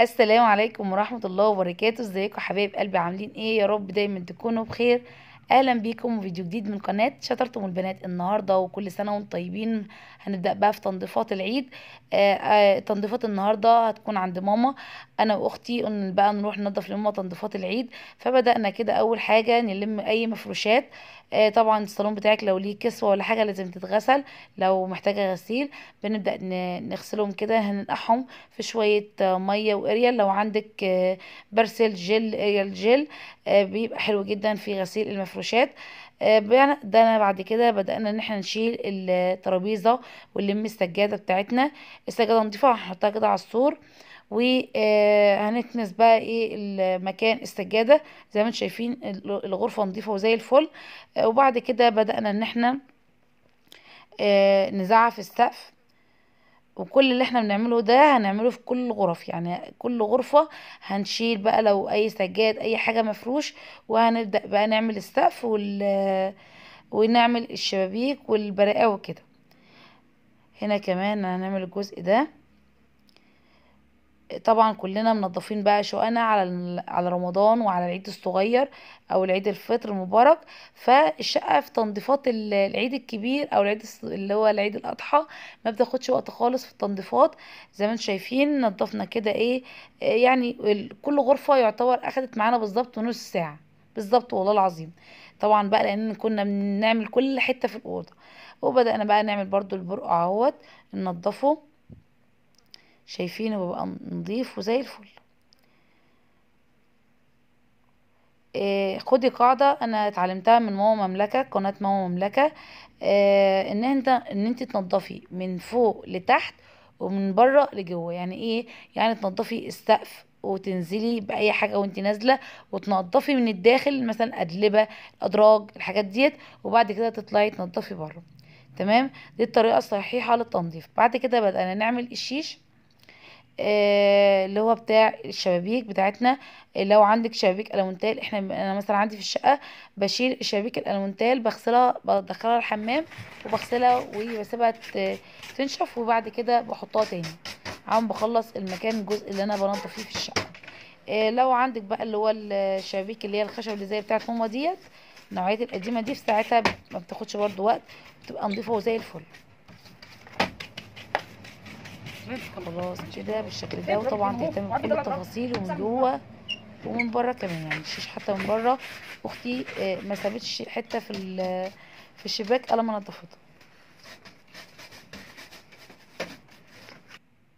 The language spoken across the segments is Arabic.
السلام عليكم ورحمة الله وبركاته ازيكم حبايب قلبي عاملين ايه يا رب دايما تكونوا بخير اهلا بيكم وفيديو جديد من قناه شطرتم البنات النهارده وكل سنه وانتم طيبين هنبدا بقى في تنظيفات العيد آه، آه، تنظيفات النهارده هتكون عند ماما انا واختي قلنا بقى نروح ننظف لماما تنظيفات العيد فبدانا كده اول حاجه نلم اي مفروشات آه، طبعا الصالون بتاعك لو ليه كسوه ولا حاجه لازم تتغسل لو محتاجه غسيل بنبدا نغسلهم كده هننقحهم في شويه ميه واريال لو عندك برسل جل اريال جل بيبقى حلو جدا في غسيل المفروشات كروشات آه، بدأنا بعد كده بدأنا ان احنا نشيل الترابيزة ونلم السجادة بتاعتنا السجادة نضيفة هنحطها كده على السور وهنكنس آه، بقى ايه المكان السجادة زي ما انتم شايفين الغرفة نضيفة وزي الفل آه، وبعد كده بدأنا ان احنا نزعف السقف وكل اللي احنا بنعمله ده هنعمله في كل غرف يعني كل غرفة هنشيل بقى لو اي سجاد اي حاجة مفروش وهنبدأ بقى نعمل السقف وال ونعمل الشبابيك والبرقاوي وكده هنا كمان هنعمل الجزء ده طبعا كلنا منظفين بقى شقنا على على رمضان وعلى العيد الصغير او العيد الفطر المبارك فالشقه في تنظيفات العيد الكبير او العيد اللي هو العيد الاضحى ما بتاخدش وقت خالص في التنظيفات زي ما انتم شايفين نظفنا كده ايه يعني كل غرفه يعتبر اخدت معانا بالظبط نص ساعه بالظبط والله العظيم طبعا بقى لان كنا بنعمل كل حته في الاوضه وبدانا بقى نعمل برضو البرقع اهوت ننضفه شايفينه ببقى نضيف وزي الفل إيه خدي قاعدة انا اتعلمتها من ماما مملكة قناة ماما مملكة إيه ان انت ان انت تنضفي من فوق لتحت ومن بره لجوه يعني ايه يعني تنضفي السقف وتنزلي باي حاجه وانت نازله وتنضفي من الداخل مثلا ادلبه الادراج الحاجات ديت وبعد كده تطلعي تنضفي بره تمام دي الطريقه الصحيحه للتنظيف بعد كده بدانا نعمل الشيش آه، اللي هو بتاع الشبابيك بتاعتنا آه، لو عندك شبابيك الومنتال احنا انا مثلا عندي في الشقه بشيل الشبابيك المونتال بغسلها بدخلها الحمام وبغسلها وبسيبها تنشف وبعد كده بحطها تاني عم بخلص المكان الجزء اللي انا بنضف فيه في الشقه آه، لو عندك بقى اللي هو الشبابيك اللي هي الخشب اللي زي بتاعت ماما ديت النوعيه القديمه دي في ساعتها ما بتاخدش برده وقت بتبقى نظيفه وزي الفل خلاص كده بالشكل ده وطبعا تهتم بكل التفاصيل ومن جوه ومن بره كمان يعني الشيش حتى من بره اختي آه، ما سابتش حته في في الشباك الا ما نضفتها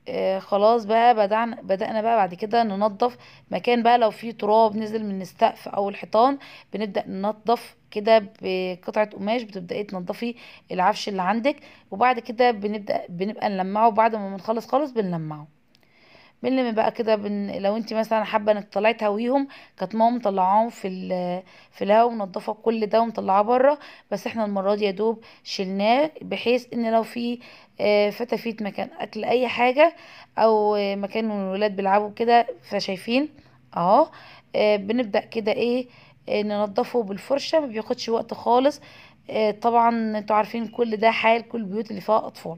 آه، خلاص بقى بدعنا بدأنا بقى بعد كده ننظف مكان بقى لو فيه تراب نزل من السقف او الحيطان بنبدأ ننظف كده بقطعة قماش بتبدأي تنظفي العفش اللي عندك وبعد كده بنبدأ بنبقى نلمعه بعد ما بنخلص خالص بنلمعه بنلم بقى كده بن... لو انت مثلا حابه انك تطلعي تهويهم كانت ماما مطلعاهم في ال... في الهوا منضفه كل ده ومطلعاه بره بس احنا المره دي يا دوب شلناه بحيث ان لو في آه، فتافيت مكان اكل اي حاجه او مكان الولاد بيلعبوا كده فشايفين اهو آه، بنبدا كده ايه آه، ننضفه بالفرشه ما بياخدش وقت خالص طبعا انتوا عارفين كل ده حال كل البيوت اللي فيها اطفال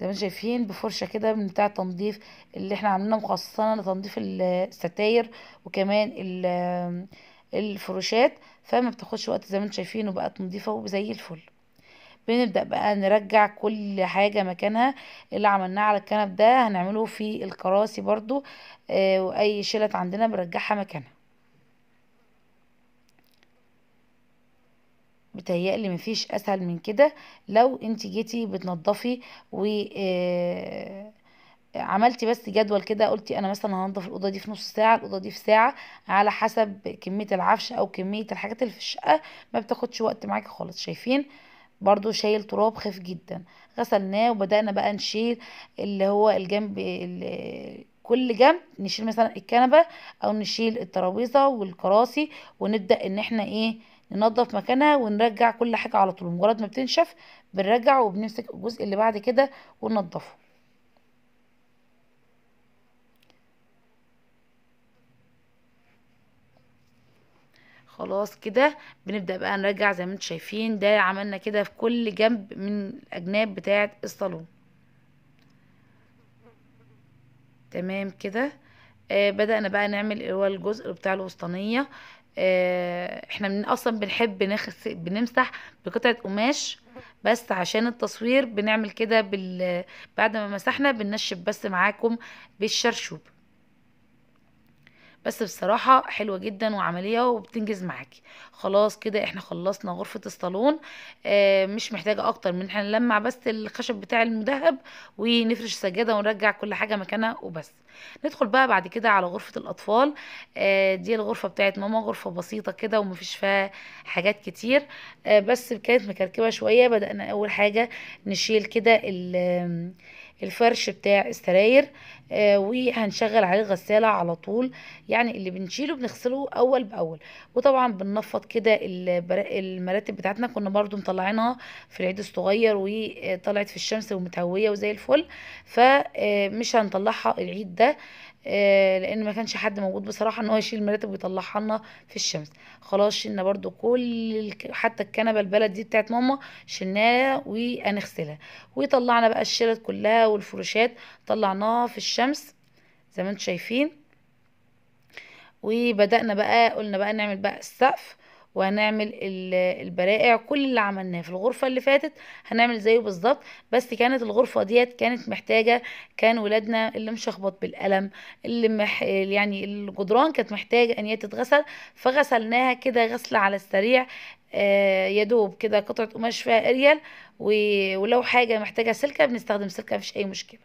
زي ما شايفين بفرشه كده من بتاع تنظيف اللي احنا عاملينها مخصصه لتنظيف الستاير وكمان الفروشات فما بتاخدش وقت زي ما انتم شايفين وبقت نظيفه وزي الفل بنبدا بقى نرجع كل حاجه مكانها اللي عملناه على الكنب ده هنعمله في الكراسي برضو آه واي شلت عندنا بنرجعها مكانها بتهيألي مفيش اسهل من كده لو انت جيتي بتنضفي و آه، عملتي بس جدول كده قلتي انا مثلا هنضف الاوضه دي في نص ساعه الاوضه دي في ساعه على حسب كميه العفش او كميه الحاجات اللي في الشقه ما بتاخدش وقت معاكي خالص شايفين برضو شايل تراب خف جدا غسلناه وبدأنا بقى نشيل اللي هو الجنب اللي كل جنب نشيل مثلا الكنبة او نشيل الترابيزة والكراسي ونبدأ ان احنا ايه ننظف مكانها ونرجع كل حاجة على طول مجرد ما بتنشف بنرجع وبنمسك الجزء اللي بعد كده وننظفه خلاص كده بنبدأ بقى نرجع زي ما انتم شايفين ده عملنا كده في كل جنب من الأجناب بتاعة الصالون تمام كده آه بدأنا بقى نعمل هو الجزء بتاع الوسطانية آه، احنا من اصلا بنحب نخس بنمسح بقطعه قماش بس عشان التصوير بنعمل كده بال... بعد ما مسحنا بننشف بس معاكم بالشرشوب بس بصراحة حلوة جدا وعملية وبتنجز معاكي خلاص كده احنا خلصنا غرفة الصالون اه مش محتاجة اكتر من احنا نلمع بس الخشب بتاع المذهب ونفرش السجادة ونرجع كل حاجة مكانها وبس ندخل بقى بعد كده على غرفة الاطفال اه دي الغرفة بتاعت ماما غرفة بسيطة كده ومفيش فيها حاجات كتير اه بس كانت مكركبة شوية بدأنا اول حاجة نشيل كده الفرش بتاع السراير آه وهنشغل عليه غسالة على طول يعني اللي بنشيله بنغسله اول باول وطبعا بننفض كده المراتب بتاعتنا كنا برضو مطلعينها في العيد الصغير وطلعت في الشمس ومتهوية وزي الفل فمش آه، هنطلعها العيد ده آه، لان ما كانش حد موجود بصراحه ان هو يشيل المراتب ويطلعها لنا في الشمس خلاص شلنا برضو كل حتى الكنبه البلد دي بتاعت ماما شلناها وهنغسلها وطلعنا بقى الشلت كلها والفروشات طلعناها في الشمس زي ما انتم شايفين وبدانا بقى قلنا بقى نعمل بقى السقف وهنعمل البرائع كل اللي عملناه في الغرفة اللي فاتت هنعمل زيه بالظبط بس كانت الغرفة ديت كانت محتاجة كان ولادنا اللي مشخبط بالقلم اللي مح... يعني الجدران كانت محتاجة ان هي تتغسل فغسلناها كده غسلة على السريع آه، يا دوب كده قطعة قماش فيها اريال ولو حاجة محتاجة سلكة بنستخدم سلكة مفيش اي مشكلة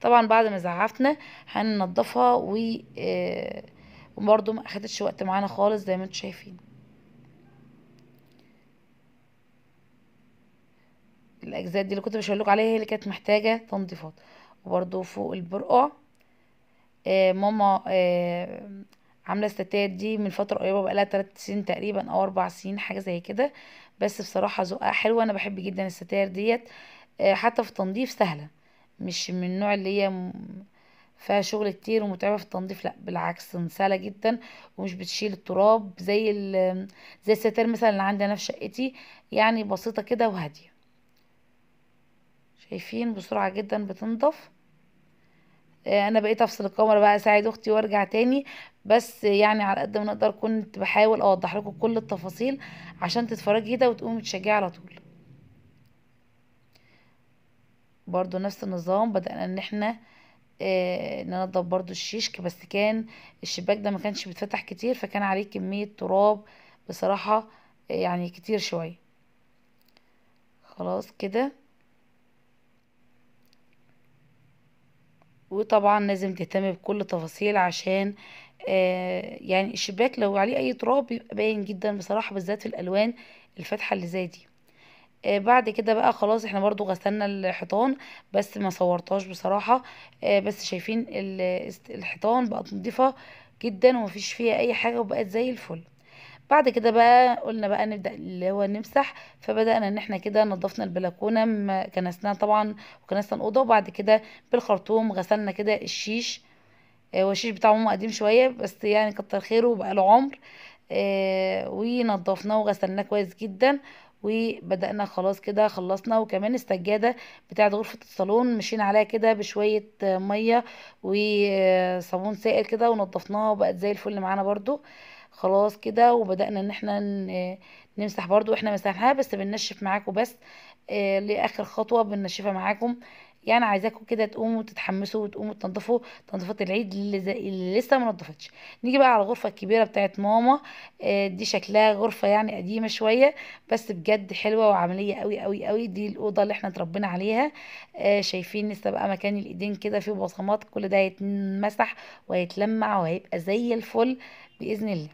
طبعا بعد ما زعفتنا هننضفها و آه وبرضه ما اخدتش وقت معانا خالص زي ما انتم شايفين الاجزاء دي اللي كنت بشاور لكم عليها هي اللي كانت محتاجه تنظيفات وبرده فوق البرقع آه ماما آه عامله الستات دي من فتره قريبه بقالها 3 سنين تقريبا او 4 سنين حاجه زي كده بس بصراحه ذوقها حلو انا بحب جدا الستاير ديت آه حتى في التنظيف سهله مش من النوع اللي هي م... فيها شغل كتير ومتعبه في التنظيف لا بالعكس سهله جدا ومش بتشيل التراب زي ال... زي الستاير مثلا اللي عندي انا في شقتي يعني بسيطه كده وهاديه شايفين بسرعة جدا بتنضف آه، انا بقيت افصل الكاميرا بقى اساعد اختي وارجع تاني بس يعني على قد ما نقدر كنت بحاول اوضح لكم كل التفاصيل عشان تتفرجي كده وتقومي تشجعي على طول برضو نفس النظام بدأنا ان احنا آه ننضف برضو الشيشك بس كان الشباك ده ما كانش بيتفتح كتير فكان عليه كمية تراب بصراحة آه، يعني كتير شوية خلاص كده وطبعا لازم تهتم بكل تفاصيل عشان آه يعني الشباك لو عليه اي تراب يبقى باين جدا بصراحة بالذات في الالوان الفاتحة اللي زي دي آه بعد كده بقى خلاص احنا برضو غسلنا الحيطان بس ما صورتهاش بصراحة آه بس شايفين الحيطان بقت نظيفه جدا ومفيش فيها اي حاجة وبقت زي الفل بعد كده بقى قلنا بقى نبدأ اللي هو نمسح فبدأنا ان احنا كده نظفنا البلكونة كنسناها طبعا وكنسنا الأوضة وبعد كده بالخرطوم غسلنا كده الشيش آه، هو الشيش بتاع ماما قديم شوية بس يعني كتر خيره وبقى له عمر آه، ونضفناه وغسلناه كويس جدا وبدأنا خلاص كده خلصنا وكمان السجادة بتاعة غرفة الصالون مشينا عليها كده بشوية مية وصابون سائل كده ونضفناها وبقت زي الفل معانا برضو خلاص كده وبدأنا ان احنا نمسح برضو احنا مسحناها بس بننشف معاكم بس آه، لاخر خطوة بننشفها معاكم يعني عايزاكم كده تقوموا تتحمسوا وتقوموا تنضفوا تنظيفات العيد اللي, اللي لسه ما نظفتش نيجي بقى على الغرفه الكبيره بتاعت ماما آه، دي شكلها غرفه يعني قديمه شويه بس بجد حلوه وعمليه قوي قوي قوي دي الاوضه اللي احنا اتربينا عليها آه، شايفين لسه بقى مكان الايدين كده فيه بصمات كل ده هيتمسح وهيتلمع وهيبقى زي الفل باذن الله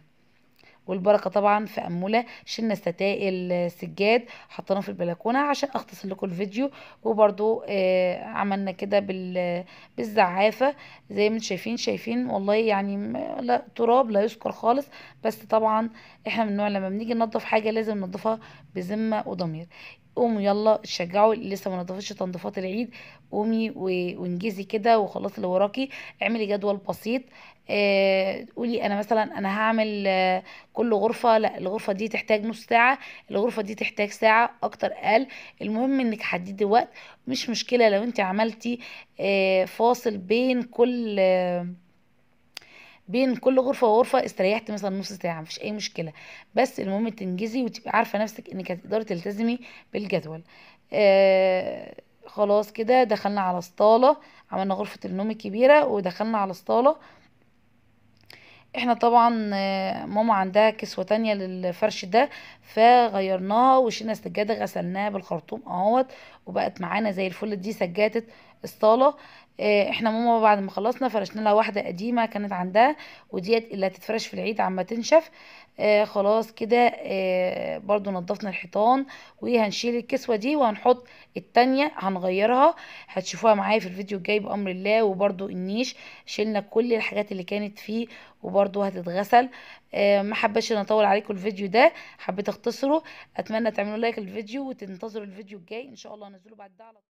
والبركه طبعا في اموله شلنا ستائل سجاد حطيناه في البلكونه عشان اختصر لكم الفيديو وبرده آه عملنا كده بالزعافه زي ما انتم شايفين شايفين والله يعني لا تراب لا يذكر خالص بس طبعا احنا من النوع لما بنيجي ننضف حاجه لازم ننضفها بذمه وضمير قوموا يلا شجعوا اللي لسه ما نضفتش تنظيفات العيد قومي وانجزي كده وخلاص اللي وراكي اعملي جدول بسيط آه، قولي انا مثلا انا هعمل آه، كل غرفه لا الغرفه دي تحتاج نص ساعه الغرفه دي تحتاج ساعه اكتر اقل المهم انك حددي وقت مش مشكله لو انت عملتي آه، فاصل بين كل بين كل غرفه وغرفه استريحت مثلا نص ساعه مفيش اي مشكله بس المهم تنجزي وتبقي عارفه نفسك انك هتقدري تلتزمي بالجدول آه خلاص كده دخلنا على الصاله عملنا غرفه النوم الكبيره ودخلنا على الصاله احنا طبعا آه، ماما عندها كسوة تانية للفرش ده فغيرناها وشيلنا السجادة غسلناها بالخرطوم اهوت وبقت معانا زي الفل دي سجادة الصالة آه، احنا ماما بعد ما خلصنا فرشنا لها واحده قديمه كانت عندها وديت اللي هتتفرش في العيد عما تنشف آه خلاص كده آه برضو نظفنا الحيطان وهنشيل الكسوه دي وهنحط التانية هنغيرها هتشوفوها معايا في الفيديو الجاي بامر الله وبرضو النيش شلنا كل الحاجات اللي كانت فيه وبرضو هتتغسل آه ما حبش ان اطول عليكم الفيديو ده حبيت اختصره اتمنى تعملوا لايك للفيديو وتنتظروا الفيديو الجاي ان شاء الله هنزله بعد ده على